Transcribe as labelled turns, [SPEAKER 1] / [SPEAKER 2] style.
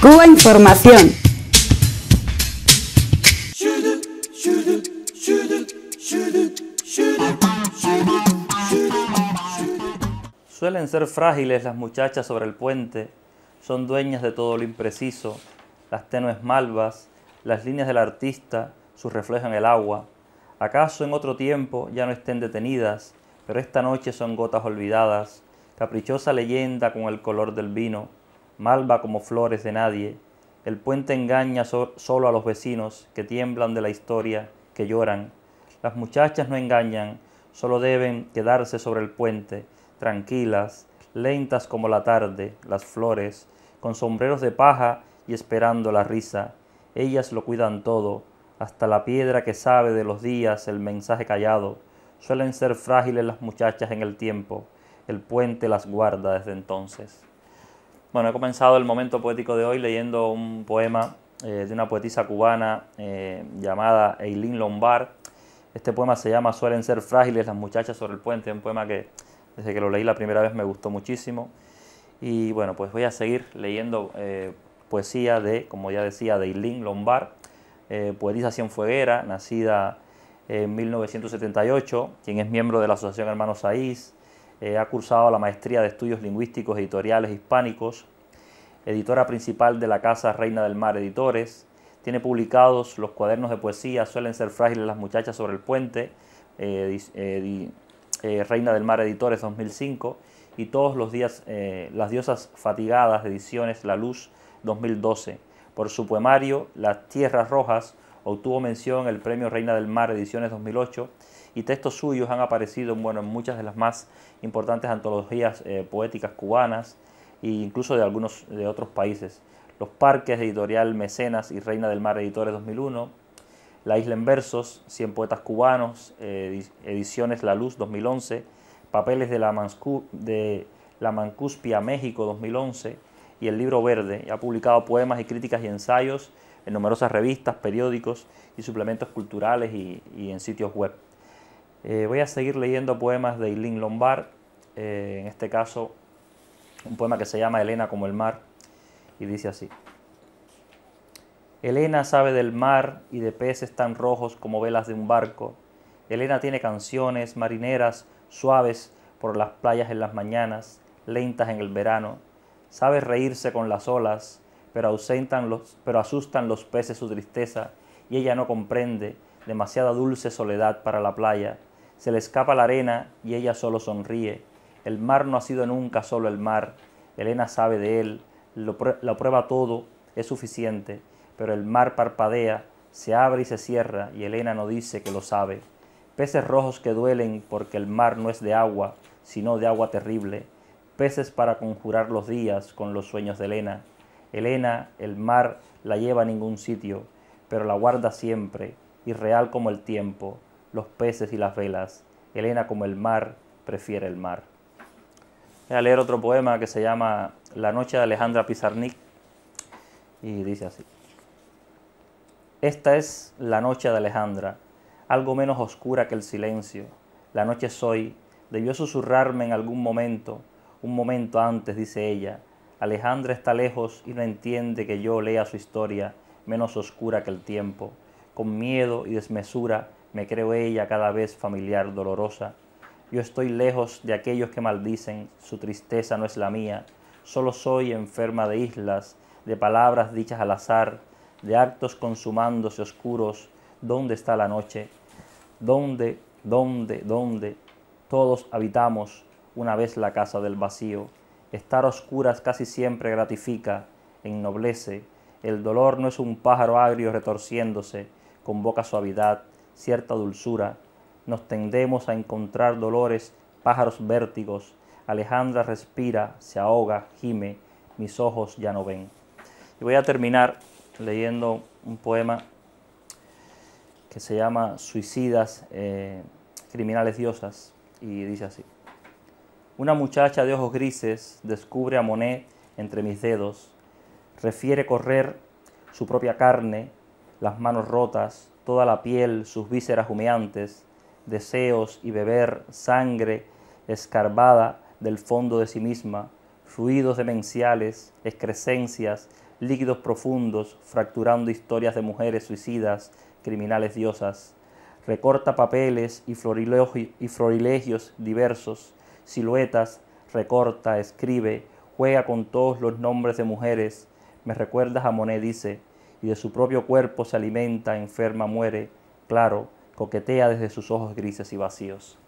[SPEAKER 1] Cuba Información. Suelen ser frágiles las muchachas sobre el puente, son dueñas de todo lo impreciso, las tenues malvas, las líneas del artista, su reflejo en el agua. ¿Acaso en otro tiempo ya no estén detenidas, pero esta noche son gotas olvidadas, caprichosa leyenda con el color del vino? malva como flores de nadie, el puente engaña solo a los vecinos que tiemblan de la historia, que lloran. Las muchachas no engañan, solo deben quedarse sobre el puente, tranquilas, lentas como la tarde, las flores, con sombreros de paja y esperando la risa. Ellas lo cuidan todo, hasta la piedra que sabe de los días el mensaje callado. Suelen ser frágiles las muchachas en el tiempo. El puente las guarda desde entonces. Bueno, he comenzado el momento poético de hoy leyendo un poema eh, de una poetisa cubana eh, llamada Eileen Lombard. Este poema se llama Suelen ser frágiles las muchachas sobre el puente, un poema que desde que lo leí la primera vez me gustó muchísimo. Y bueno, pues voy a seguir leyendo eh, poesía de, como ya decía, de Eileen Lombard, poetisa cienfueguera, nacida en 1978, quien es miembro de la Asociación Hermanos Saís, eh, ha cursado la maestría de estudios lingüísticos e editoriales hispánicos, editora principal de la Casa Reina del Mar Editores, tiene publicados los cuadernos de poesía, suelen ser frágiles las muchachas sobre el puente, eh, eh, Reina del Mar Editores 2005 y todos los días Las Diosas Fatigadas, ediciones La Luz 2012. Por su poemario Las Tierras Rojas, obtuvo mención el Premio Reina del Mar Ediciones 2008 y textos suyos han aparecido bueno, en muchas de las más importantes antologías eh, poéticas cubanas e incluso de algunos de otros países. Los Parques, Editorial Mecenas y Reina del Mar Editores 2001, La Isla en Versos, 100 Poetas Cubanos, eh, Ediciones La Luz 2011, Papeles de la, de la Mancuspia México 2011 y El Libro Verde. Ha publicado poemas y críticas y ensayos en numerosas revistas, periódicos y suplementos culturales y, en sitios web. Eh, voy a seguir leyendo poemas de Eileen Lombard, eh, en este caso un poema que se llama Elena como el mar y dice así. Elena sabe del mar y de peces tan rojos como velas de un barco. Elena tiene canciones marineras suaves por las playas en las mañanas, lentas en el verano. Sabe reírse con las olas, pero, los, pero asustan los peces su tristeza, y ella no comprende, demasiada dulce soledad para la playa. Se le escapa la arena y ella solo sonríe. El mar no ha sido nunca solo el mar. Elena sabe de él, la lo prueba todo, es suficiente, pero el mar parpadea, se abre y se cierra, y Elena no dice que lo sabe. Peces rojos que duelen porque el mar no es de agua, sino de agua terrible. Peces para conjurar los días con los sueños de Elena. Elena, el mar, la lleva a ningún sitio, pero la guarda siempre, irreal como el tiempo, los peces y las velas. Elena como el mar, prefiere el mar. Voy a leer otro poema que se llama La noche de Alejandra Pizarnik y dice así. Esta es la noche de Alejandra, algo menos oscura que el silencio. La noche soy, debió susurrarme en algún momento, un momento antes, dice ella, Alejandra está lejos y no entiende que yo lea su historia, menos oscura que el tiempo. Con miedo y desmesura me creo ella cada vez familiar dolorosa. Yo estoy lejos de aquellos que maldicen, su tristeza no es la mía. Solo soy enferma de islas, de palabras dichas al azar, de actos consumándose oscuros. ¿Dónde está la noche? ¿Dónde, dónde, dónde? Todos habitamos una vez la casa del vacío. Estar oscuras casi siempre gratifica, ennoblece. El dolor no es un pájaro agrio retorciéndose, convoca suavidad, cierta dulzura. Nos tendemos a encontrar dolores, pájaros vértigos. Alejandra respira, se ahoga, gime. Mis ojos ya no ven. Y voy a terminar leyendo un poema que se llama Suicidas, eh, Criminales Diosas, y dice así. Una muchacha de ojos grises descubre a Monet entre mis dedos, refiere correr su propia carne, las manos rotas, toda la piel, sus vísceras humeantes, deseos y beber sangre escarbada del fondo de sí misma, fluidos demenciales, excrescencias, líquidos profundos, fracturando historias de mujeres suicidas, criminales diosas. Recorta papeles y, florilegios diversos, siluetas, recorta, escribe, juega con todos los nombres de mujeres. Me recuerdas a Monet, dice, y de su propio cuerpo se alimenta, enferma, muere, claro, coquetea desde sus ojos grises y vacíos.